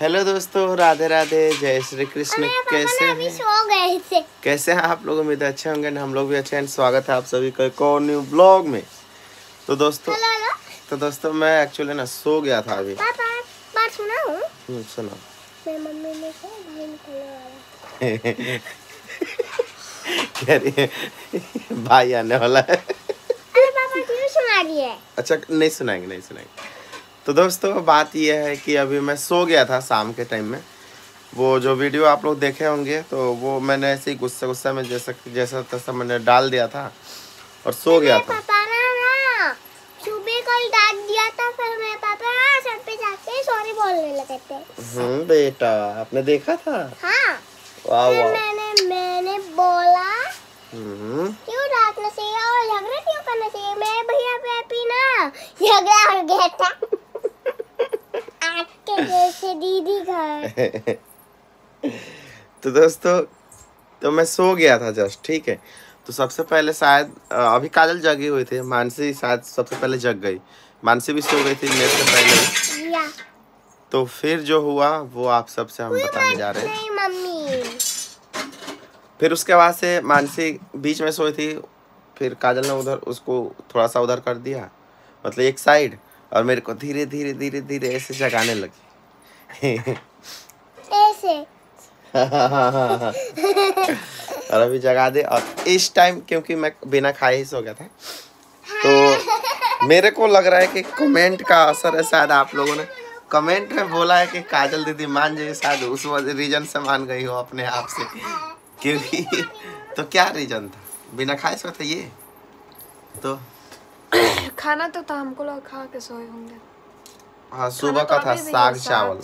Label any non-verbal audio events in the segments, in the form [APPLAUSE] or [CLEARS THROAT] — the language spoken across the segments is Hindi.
हेलो दोस्तों राधे राधे जय श्री कृष्ण कैसे कैसे हैं आप लोग उम्मीद अच्छे होंगे हम लोग भी अच्छे हैं स्वागत है आप सभी का एक और न्यू ब्लॉग में तो दोस्तों तो दोस्तों मैं एक्चुअली ना सो गया था अभी सुना हम्म, भाई [LAUGHS] कह रही भाई आने वाला है अरे पापा सुना रही है अच्छा नहीं सुनाएंगे नहीं सुनाएंगे तो दोस्तों बात यह है कि अभी मैं सो गया था शाम के टाइम में वो जो वीडियो आप लोग देखे होंगे तो वो मैंने ऐसे ही गुस्से गुस्से में जैसा जैसा तैसा मैंने डाल दिया था और सो गया था हम्म बेटा आपने देखा था हाँ, वाँ वाँ। मैंने मैंने बोला हम्म। क्यों डांटना चाहिए और झगड़ा क्यों करना चाहिए मेरे भैया पैपी ना झगड़ा हो गया था जैसे दीदी का [LAUGHS] तो दोस्तों तो मैं सो गया था जस्ट ठीक है तो सबसे पहले शायद अभी काजल जगी हुई थी मानसी शायद सबसे पहले जग गई मानसी भी सो गई थी मेरे से पहले तो फिर जो हुआ वो आप सबसे हम बताने जा रहे हैं फिर उसके बाद से मानसी बीच में सोई थी फिर काजल ने उधर उसको थोड़ा सा उधर कर दिया मतलब एक साइड और मेरे को धीरे धीरे धीरे धीरे ऐसे जगाने लगी ऐसे और अभी जगा दे और इस टाइम क्योंकि मैं बिना खाए ही सो गया था तो मेरे को लग रहा है कि कमेंट का असर है शायद आप लोगों ने कमेंट में बोला है कि काजल दीदी मान जाइए शायद उस वजह रीजन से मान गई हो अपने आप से क्योंकि तो क्या रीजन था बिना खाए सो था ये तो खाना तो था हमको लोग खा के सोए होंगे हाँ सुबह तो का था साग चावल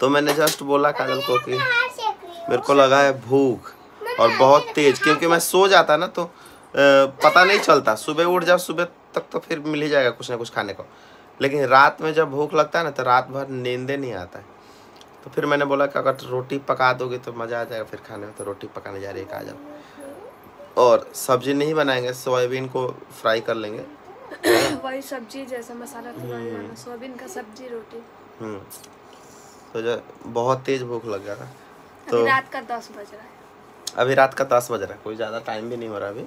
तो मैंने जस्ट बोला काजल को कि मेरे को लगा है भूख और बहुत तेज क्योंकि मैं सो जाता ना तो पता नहीं चलता सुबह उठ जाओ सुबह तक तो फिर मिल ही जाएगा कुछ ना कुछ खाने को लेकिन रात में जब भूख लगता है ना तो रात भर नींदे नहीं आता है तो फिर मैंने बोला कि अगर रोटी पका दोगे तो मज़ा आ जाएगा फिर खाने में तो रोटी पकाने जा रही है काजल और सब्जी नहीं बनाएंगे सोयाबीन को फ्राई कर लेंगे वही सब्जी जैसा मसाला तो हम्म। सोयाबीन का सब्जी रोटी हम्म। तो जो बहुत तेज भूख लग गया था तो रात का दस बज रहा है अभी रात का दस बज रहा है कोई ज़्यादा टाइम भी नहीं हो रहा अभी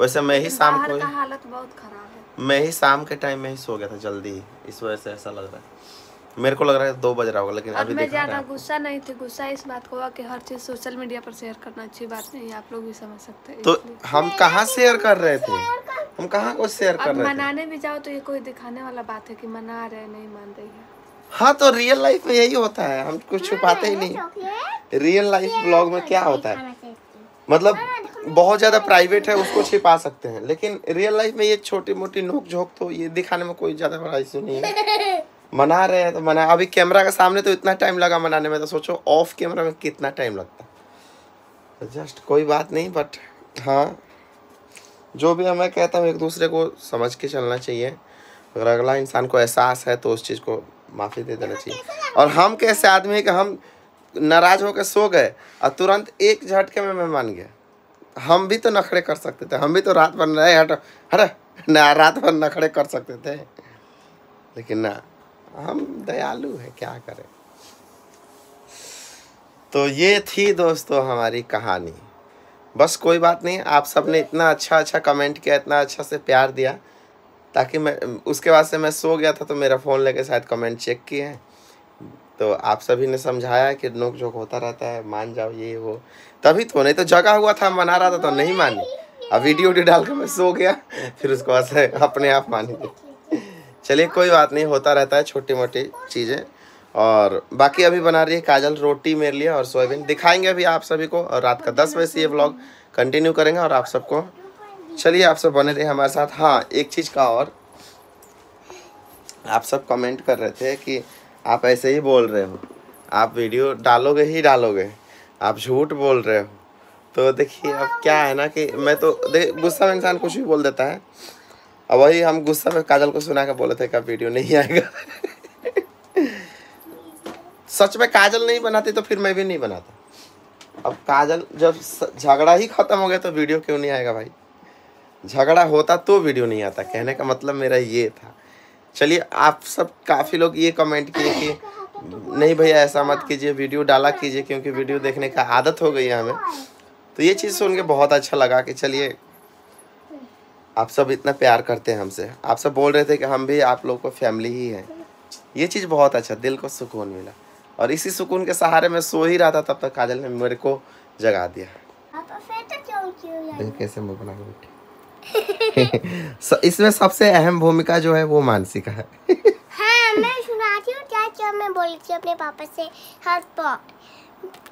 वैसे मैं ही शाम को हालत बहुत खराब है मैं ही शाम के टाइम में ही सो गया था जल्दी ही इस वजह से ऐसा लग रहा है मेरे को लग रहा है दो बज रहा होगा लेकिन अभी मैं ज़्यादा गुस्सा नहीं थी गुस्सा इस बात को हुआ कि हर चीज़ सोशल मीडिया पर शेयर करना अच्छी बात नहीं आप लोग भी समझ सकते हैं तो हम कहाँ शेयर कर रहे थे हम कहाँ को शेयर कर रहे मनाने भी जाओ तो ये कोई दिखाने वाला बात है कि मना रहे नहीं मान रही है हाँ तो रियल लाइफ में यही होता है हम कुछ हाँ, छुपाते ही नहीं रियल लाइफ ब्लॉग में हाँ, क्या होता है मतलब हाँ, बहुत ज़्यादा प्राइवेट तो है उसको छिपा सकते हैं लेकिन रियल लाइफ में ये छोटी मोटी नोक झोंक तो ये दिखाने में कोई ज़्यादा बड़ा इशू नहीं है [LAUGHS] मना रहे हैं तो मना अभी कैमरा के सामने तो इतना टाइम लगा मनाने में तो सोचो ऑफ कैमरा में कितना टाइम लगता जस्ट कोई बात नहीं बट हाँ जो भी हमें कहता हूँ एक दूसरे को समझ के चलना चाहिए अगर अगला इंसान को एहसास है तो उस चीज़ को माफ़ी दे देना चाहिए और हम कैसे आदमी हैं कि हम नाराज़ होकर सो गए और तुरंत एक झटके में मैं मान गया हम भी तो नखड़े कर सकते थे हम भी तो रात भर नए हट रात भर नखड़े कर सकते थे लेकिन ना हम दयालु हैं क्या करें तो ये थी दोस्तों हमारी कहानी बस कोई बात नहीं आप सब ने इतना अच्छा अच्छा कमेंट किया इतना अच्छा से प्यार दिया ताकि मैं उसके बाद से मैं सो गया था तो मेरा फ़ोन लेके शायद कमेंट चेक किए हैं तो आप सभी ने समझाया कि नोक झोंक होता रहता है मान जाओ ये वो तभी तो नहीं तो जगा हुआ था मना रहा था तो नहीं मानी अब वीडियो वीडियो डाल के मैं सो गया फिर उसके बाद से अपने आप मानी चलिए कोई बात नहीं होता रहता है छोटी मोटी चीज़ें और बाकी अभी बना रही है काजल रोटी मेरे लिए और सोयाबीन दिखाएंगे अभी आप सभी को और रात का दस बजे से ये ब्लॉग कंटिन्यू करेंगे और आप सबको चलिए आप सब बने रहे हमारे साथ हाँ एक चीज़ का और आप सब कमेंट कर रहे थे कि आप ऐसे ही बोल रहे हो आप वीडियो डालोगे ही डालोगे आप झूठ बोल रहे हो तो देखिए अब क्या है ना कि मैं तो देख गुस्सा में इंसान कुछ भी बोल देता है और वही हम गुस्सा में काजल को सुना के बोले थे कि वीडियो नहीं आएगा [LAUGHS] सच में काजल नहीं बनाती तो फिर मैं भी नहीं बनाता अब काजल जब झगड़ा ही ख़त्म हो गया तो वीडियो क्यों नहीं आएगा भाई झगड़ा होता तो वीडियो नहीं आता कहने का मतलब मेरा ये था चलिए आप सब काफ़ी लोग ये कमेंट किए कि नहीं भैया ऐसा मत कीजिए वीडियो डाला कीजिए क्योंकि वीडियो देखने का आदत हो गई है हमें तो ये चीज़ सुन के बहुत अच्छा लगा कि चलिए आप सब इतना प्यार करते हैं हमसे आप सब बोल रहे थे कि हम भी आप लोग को फैमिली ही हैं ये चीज़ बहुत अच्छा दिल को सुकून मिला और इसी सुकून के सहारे में सो ही रहा था तब तक काजल ने मेरे को जगा दिया हाँ, तो तो कैसे मुंह बना के [LAUGHS] इसमें सबसे अहम भूमिका जो है वो मानसी का है [LAUGHS] हाँ, मैं बोलती अपने पापा से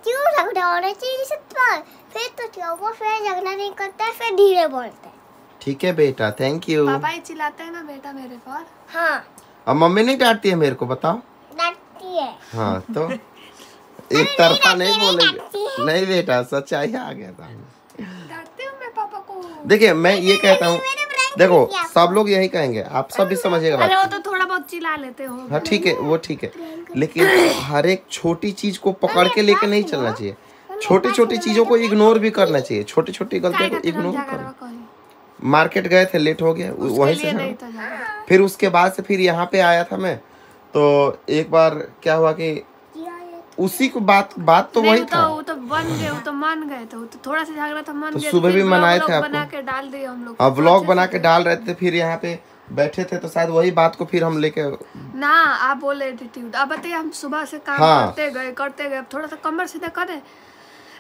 क्यों चाहिए तो फिर तो वो फिर नहीं करता फिर धीरे ठीक है बेटा थैंक यू पापा ही चिल्लाते हैं ना बेटा मेरे पर हाँ अब मम्मी नहीं डांटती है मेरे को बताओ लगती है हाँ तो [LAUGHS] एक तरफा नहीं, नहीं नहीं बेटा सच्चाई आ गया था देखिए मैं ये कहता हूँ देखो सब लोग यही कहेंगे आप सब भी समझिएगा अरे वो तो थोड़ा बहुत चिल्ला लेते हो हाँ ठीक है वो ठीक है लेकिन [CLEARS THROAT] हर एक छोटी चीज को पकड़ के लेके नहीं चलना चाहिए छोटी छोटी चीजों तो को इग्नोर भी करना चाहिए छोटी छोटी गलतियों को इग्नोर कर मार्केट गए थे लेट हो गया वहीं से तो फिर उसके बाद से फिर यहाँ पे आया था मैं तो एक बार क्या हुआ कि उसी को बात बात तो वही तो- था वो तो बन गए वो तो मान गए थे तो, वो तो थोड़ा सा झगड़ा था तो मान तो गए सुबह भी मनाए थे आपको बना के डाल दिए हम लोग अब व्लॉग बना के डाल रहे थे फिर यहाँ पे बैठे थे तो शायद वही बात को फिर हम लेके ना आप बोले एटीट्यूड अब बताइए हम सुबह से काम हाँ। करते गए करते गए थोड़ा सा कमर सीधा करे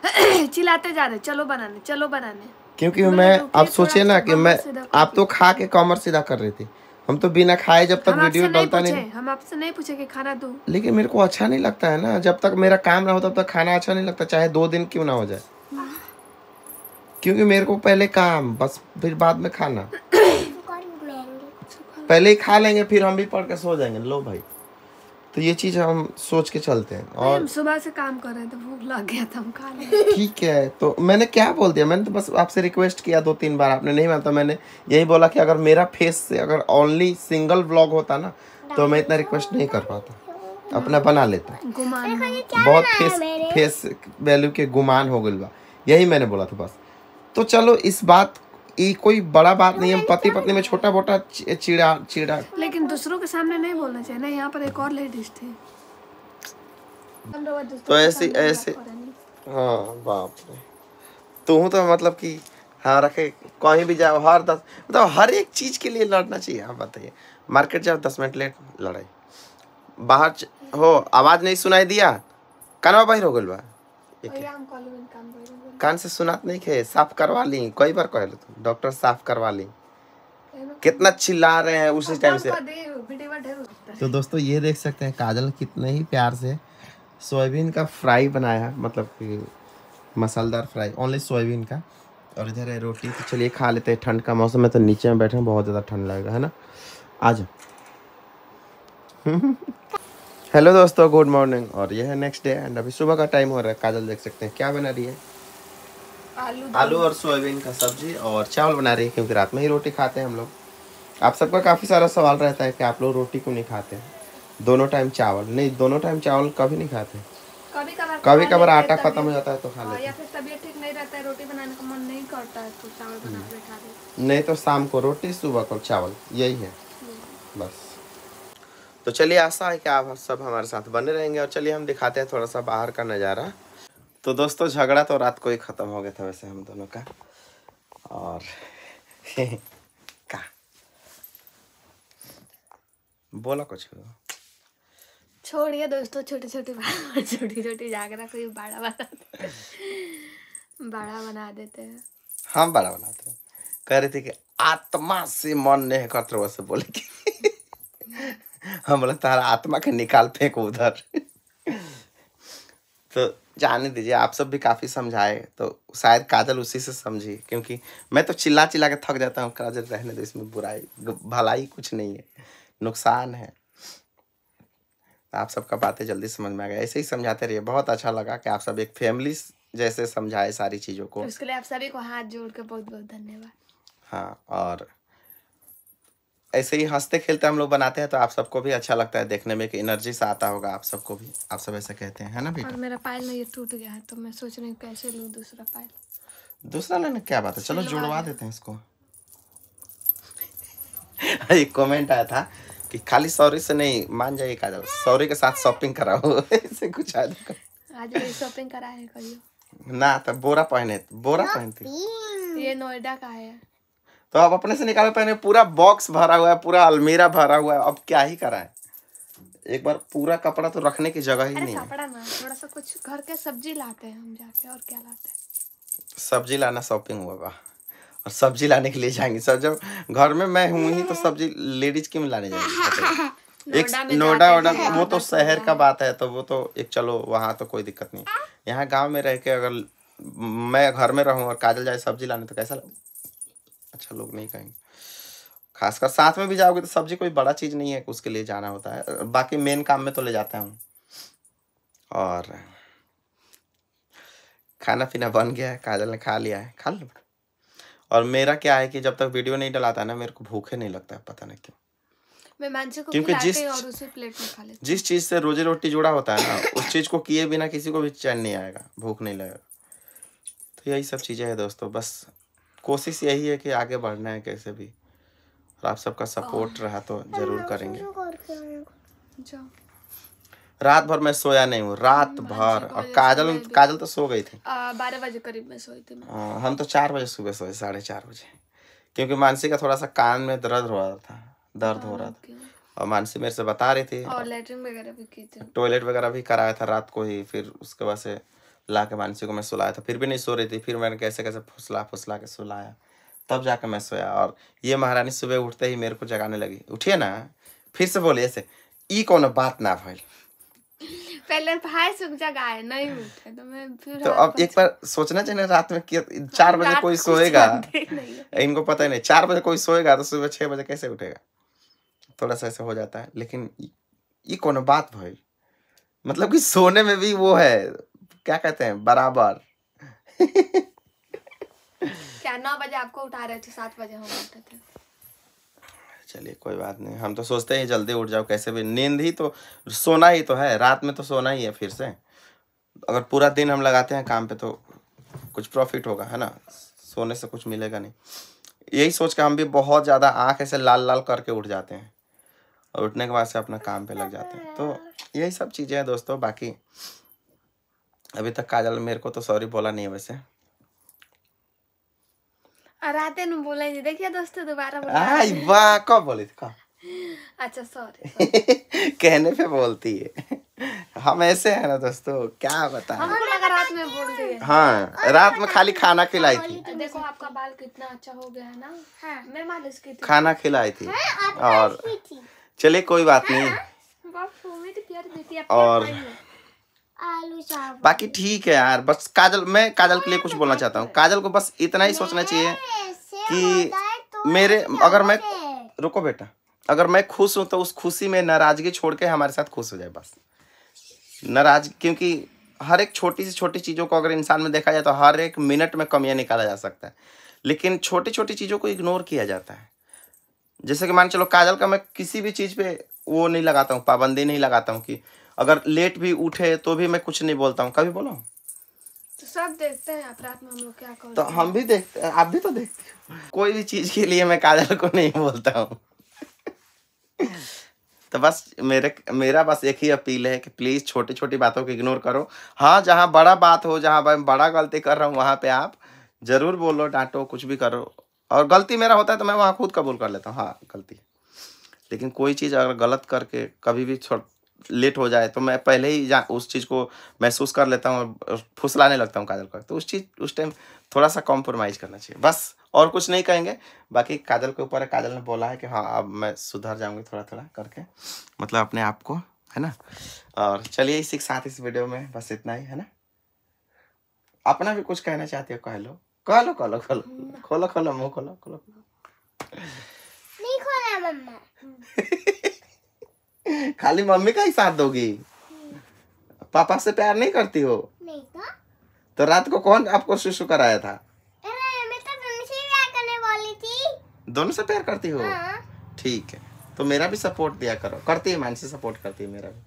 [COUGHS] चिल्लाते जा रहे चलो बनाने चलो बनाने क्योंकि मैं आप सोचे ना कि मैं आप तो खा के कमर सीधा कर रही थी हम तो बिना खाए जब तक वीडियो डालता नहीं, नहीं हम आपसे नहीं पूछे कि खाना दो लेकिन मेरे को अच्छा नहीं लगता है ना जब तक मेरा काम ना हो तब तक खाना अच्छा नहीं लगता चाहे दो दिन क्यों ना हो जाए क्योंकि मेरे को पहले काम बस फिर बाद में खाना [COUGHS] पहले ही खा लेंगे फिर हम भी पढ़ के सो जाएंगे लो भाई तो ये चीज़ हम सोच के चलते हैं और हम सुबह से काम कर रहे थे तो भूख लग गया था हम खाने ठीक है तो मैंने क्या बोल दिया मैंने तो बस आपसे रिक्वेस्ट किया दो तीन बार आपने नहीं मानता मैंने यही बोला कि अगर मेरा फेस से अगर ओनली सिंगल व्लॉग होता ना तो मैं इतना रिक्वेस्ट नहीं कर पाता अपना बना लेता बहुत फेस फेस वैल्यू के गुमान हो गई यही मैंने बोला था बस तो चलो इस बात ये कोई बड़ा बात नहीं है पति पत्नी में छोटा मोटा चिड़ा चिड़ा लेकिन दूसरों के सामने नहीं बोलना चाहिए ना यहाँ पर एक और लेडीज थी तो ऐसे ऐसे हाँ बाप रे तू तो, तो मतलब कि हाँ रखे कहीं भी जाओ हर दस मतलब हर एक चीज़ के लिए लड़ना चाहिए आप हाँ, बताइए मार्केट जाओ दस मिनट लेट लड़ाई बाहर हो आवाज़ नहीं सुनाई दिया कनवा बाहर हो गल बा कान से सुनात नहीं खे साफ करवा ली कई बार कह तुम डॉक्टर साफ करवा ली कितना चिल्ला रहे हैं उसी टाइम से तो दोस्तों ये देख सकते हैं काजल कितने ही प्यार से सोयाबीन का फ्राई बनाया मतलब कि मसालेदार फ्राई ओनली सोयाबीन का और इधर है रोटी तो चलिए खा लेते हैं ठंड का मौसम है तो नीचे में बैठे बहुत ज़्यादा ठंड लगेगा है ना आ जाओ हेलो दोस्तों गुड मॉर्निंग और ये है नेक्स्ट डे एंड अभी सुबह का टाइम हो रहा है काजल देख सकते हैं क्या बना रही है आलू आलू और सोयाबीन का सब्जी और चावल बना रही है क्योंकि रात में ही रोटी खाते हैं हम लोग आप सबका काफ़ी सारा सवाल रहता है कि आप लोग रोटी क्यों नहीं खाते दोनों टाइम चावल नहीं दोनों टाइम चावल कभी नहीं खाते कभी कभार तो आटा खत्म हो जाता है तो खा हाँ, लेते रहता है रोटी बनाने का मन नहीं करता खा तो लेते नहीं तो शाम को रोटी सुबह को चावल यही है हम्म। बस तो चलिए आशा है कि आप सब हमारे साथ बने रहेंगे और चलिए हम दिखाते हैं थोड़ा सा बाहर का नज़ारा तो दोस्तों झगड़ा तो रात को ही ख़त्म हो गया था वैसे हम दोनों का और [LAUGHS] का बोला कुछ छोड़िए दोस्तों छोटी छोटी छोटी छोटी झगड़ा कोई बड़ा बना बड़ा बना देते हैं हम बड़ा बनाते हैं कह रहे थे कि आत्मा से मन नहीं कर वैसे बोले कि [LAUGHS] हम बोले तारा आत्मा के निकाल फेंको उधर [LAUGHS] तो जाने दीजिए आप सब भी काफ़ी समझाए तो शायद काजल उसी से समझी क्योंकि मैं तो चिल्ला चिल्ला के थक जाता हूँ काजल रहने दो इसमें बुराई भलाई कुछ नहीं है नुकसान है आप सबका बातें जल्दी समझ में आ गया ऐसे ही समझाते रहिए बहुत अच्छा लगा कि आप सब एक फैमिली जैसे समझाए सारी चीज़ों को उसके तो लिए आप सभी को हाथ जोड़ के बहुत बहुत धन्यवाद हाँ और ऐसे ही हंसते खेलते हम लोग बनाते हैं तो आप सबको भी अच्छा लगता है देखने में कि एनर्जी से आता होगा आप सबको भी आप सब ऐसे कहते हैं है ना बेटा और मेरा पायल ना ये टूट गया है तो मैं सोच रही हूँ कैसे लूँ दूसरा पायल दूसरा लेने क्या बात है चलो जुड़वा देते हैं इसको [LAUGHS] एक कमेंट आया था कि खाली सॉरी से नहीं मान जाइए जाओ सॉरी के साथ शॉपिंग कराओ [LAUGHS] ऐसे कुछ आज आज शॉपिंग कराए करियो ना तो बोरा पहने बोरा पहनती ये नोएडा का है तो आप अपने से निकाल पहने पूरा बॉक्स भरा हुआ है पूरा अलमीरा भरा हुआ है अब क्या ही करा है एक बार पूरा कपड़ा तो रखने की जगह ही नहीं है थोड़ा सा कुछ घर के सब्जी लाते हैं हम जाके और क्या लाते हैं सब्जी लाना शॉपिंग होगा और सब्जी लाने के लिए जाएंगे सर जब घर में मैं हूँ ही तो सब्जी लेडीज की में लाने जाएंगे [LAUGHS] एक नोएडा वोडा वो तो शहर का बात है तो वो तो एक चलो वहाँ तो कोई दिक्कत नहीं यहाँ गांव में रह के अगर मैं घर में रहूँ और काजल जाए सब्जी लाने तो कैसा लगू अच्छा लोग नहीं कहेंगे खासकर साथ में भी जाओगे तो सब्जी कोई बड़ा चीज़ नहीं है कि उसके लिए जाना होता है बाकी मेन काम में तो ले जाता हूँ और खाना पीना बन गया है काजल ने खा लिया है खा लो और मेरा क्या है कि जब तक वीडियो नहीं डलाता ना मेरे को भूखे नहीं लगता है पता नहीं क्यों मैं क्योंकि जिस और उसे प्लेट में खा लेते। जिस चीज़ से रोजी रोटी जुड़ा होता है ना उस चीज़ को किए बिना किसी को भी चैन नहीं आएगा भूख नहीं लगेगा तो यही सब चीज़ें है दोस्तों बस कोशिश यही है कि आगे बढ़ना है कैसे भी और आप सबका सपोर्ट रहा तो जरूर करेंगे रात भर मैं सोया नहीं हूँ रात हम्म, भर अच्छा, और काजल काजल तो सो गई थी बारह बजे करीब मैं सोई थी आ, हाँ, हम तो चार बजे सुबह सोए साढ़े चार बजे क्योंकि मानसी का थोड़ा सा कान में दर्द हो रहा था दर्द हो हाँ, रहा था और मानसी मेरे से बता रही थी और लेटरिन वगैरह भी की थी टॉयलेट वगैरह भी कराया था रात को ही फिर उसके बाद से ला के मानसी को मैं सुलाया था फिर भी नहीं सो रही थी फिर मैंने कैसे कैसे फुसला फुसला के सुलाया तब जाकर मैं सोया और ये महारानी सुबह उठते ही मेरे को जगाने लगी उठिए ना फिर से बोले ऐसे ई को बात ना भाई पहले भाई सुख जगाए नहीं उठे तो मैं फिर तो अब एक बार सोचना चाहिए रात में कि चार बजे कोई सोएगा इनको पता ही नहीं चार बजे कोई सोएगा तो सुबह छह बजे कैसे उठेगा थोड़ा सा ऐसे हो जाता है लेकिन ये कोनो बात भाई मतलब कि सोने में भी वो है क्या कहते हैं बराबर क्या नौ बजे आपको उठा रहे थे सात बजे हम थे चलिए कोई बात नहीं हम तो सोचते हैं जल्दी उठ जाओ कैसे भी नींद ही तो सोना ही तो है रात में तो सोना ही है फिर से अगर पूरा दिन हम लगाते हैं काम पे तो कुछ प्रॉफिट होगा है ना सोने से कुछ मिलेगा नहीं यही सोच के हम भी बहुत ज़्यादा आँख ऐसे लाल लाल करके उठ जाते हैं और उठने के बाद से अपना काम पे लग जाते हैं तो यही सब चीज़ें हैं दोस्तों बाकी अभी तक काजल मेरे को तो सॉरी बोला नहीं वैसे अराते न बोला जी देखिए दोस्तों दोबारा बोला आई वाह कब बोली थी कब अच्छा सॉरी [LAUGHS] कहने पे बोलती है हम ऐसे हैं ना दोस्तों क्या बता हमको हाँ, लगा रात में बोल दिए हाँ रात में खाली खाना खिलाई थी तो देखो आपका बाल कितना अच्छा हो गया है ना हाँ। मैं मालिश की थी खाना खिलाई थी हाँ, और चलिए कोई बात हाँ, नहीं और बाकी ठीक है यार बस काजल मैं काजल के लिए कुछ बोलना चाहता हूँ काजल को बस इतना ही सोचना चाहिए कि मेरे अगर मैं रुको बेटा अगर मैं खुश हूँ तो उस खुशी में नाराज़गी छोड़ के हमारे साथ खुश हो जाए बस नाराज क्योंकि हर एक छोटी से छोटी चीज़ों को अगर इंसान में देखा जाए तो हर एक मिनट में कमियाँ निकाला जा सकता है लेकिन छोटी छोटी चीज़ों को इग्नोर किया जाता है जैसे कि मान चलो काजल का मैं किसी भी चीज़ पे वो नहीं लगाता हूँ पाबंदी नहीं लगाता हूँ कि अगर लेट भी उठे तो भी मैं कुछ नहीं बोलता हूँ कभी बोला हूँ तो सब देखते हैं आप रात में हम लोग क्या करते तो हम भी देखते हैं आप भी तो देखते हो कोई भी चीज़ के लिए मैं काजल को नहीं बोलता हूँ [LAUGHS] तो बस मेरे मेरा बस एक ही अपील है कि प्लीज़ छोटी छोटी बातों को इग्नोर करो हाँ जहाँ बड़ा बात हो जहाँ मैं बड़ा गलती कर रहा हूँ वहाँ पे आप ज़रूर बोलो डांटो कुछ भी करो और गलती मेरा होता है तो मैं वहाँ खुद कबूल कर लेता हूँ हाँ गलती लेकिन कोई चीज़ अगर गलत करके कभी भी लेट हो जाए तो मैं पहले ही जा उस चीज़ को महसूस कर लेता हूँ फुसलाने लगता हूँ काजल को तो उस चीज़ उस टाइम थोड़ा सा कॉम्प्रोमाइज करना चाहिए बस और कुछ नहीं कहेंगे बाकी काजल के ऊपर काजल ने बोला है कि हाँ अब मैं सुधर जाऊँगी थोड़ा थोड़ा करके मतलब अपने आप को है ना और चलिए इसी के साथ इस वीडियो में बस इतना ही है ना अपना भी कुछ कहना चाहते हो कह लो कह लो कह लो खोलो खोलो खोलो मुँह खोलो खोलो नहीं खोला मम्मा [LAUGHS] खाली मम्मी का ही साथ दोगी पापा से प्यार नहीं करती हो नहीं तो, तो रात को कौन आपको शिशु कराया था तो दोनों से प्यार दोनों से प्यार करती हो हाँ। ठीक है तो मेरा भी सपोर्ट दिया करो करती है मानसी सपोर्ट करती है मेरा भी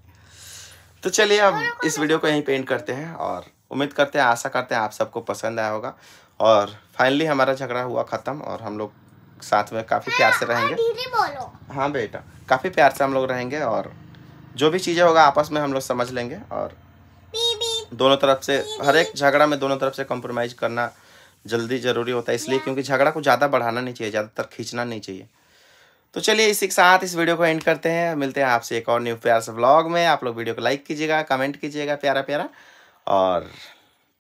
तो चलिए अब इस वीडियो को यहीं पेंट करते हैं और उम्मीद करते हैं आशा करते हैं आप सबको पसंद आया होगा और फाइनली हमारा झगड़ा हुआ ख़त्म और हम लोग साथ में काफ़ी प्यार से रहेंगे हाँ, हाँ बेटा काफ़ी प्यार से हम लोग रहेंगे और जो भी चीज़ें होगा आपस में हम लोग समझ लेंगे और दोनों तरफ से हर एक झगड़ा में दोनों तरफ से कॉम्प्रोमाइज़ करना जल्दी ज़रूरी होता है इसलिए हाँ। क्योंकि झगड़ा को ज़्यादा बढ़ाना नहीं चाहिए ज़्यादातर खींचना नहीं चाहिए तो चलिए इसी के साथ इस वीडियो को एंड करते हैं मिलते हैं आपसे एक और न्यू प्यार से ब्लॉग में आप लोग वीडियो को लाइक कीजिएगा कमेंट कीजिएगा प्यारा प्यारा और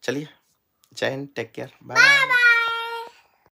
चलिए जय हिंद टेक केयर बाय